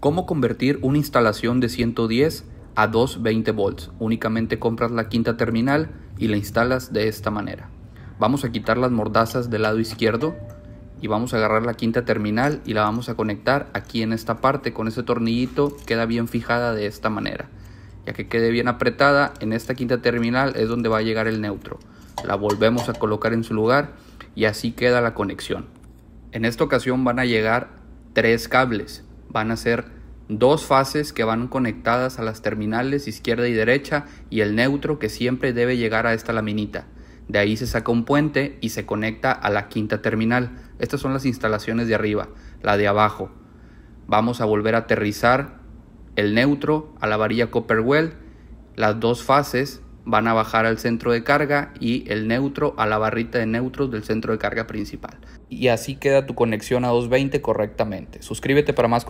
¿Cómo convertir una instalación de 110 a 220 volts? Únicamente compras la quinta terminal y la instalas de esta manera. Vamos a quitar las mordazas del lado izquierdo y vamos a agarrar la quinta terminal y la vamos a conectar aquí en esta parte con ese tornillito queda bien fijada de esta manera. Ya que quede bien apretada en esta quinta terminal es donde va a llegar el neutro. La volvemos a colocar en su lugar y así queda la conexión. En esta ocasión van a llegar tres cables van a ser dos fases que van conectadas a las terminales izquierda y derecha y el neutro que siempre debe llegar a esta laminita. De ahí se saca un puente y se conecta a la quinta terminal. Estas son las instalaciones de arriba, la de abajo. Vamos a volver a aterrizar el neutro a la varilla Copperwell. Las dos fases van a bajar al centro de carga y el neutro a la barrita de neutros del centro de carga principal. Y así queda tu conexión a 220 correctamente. Suscríbete para más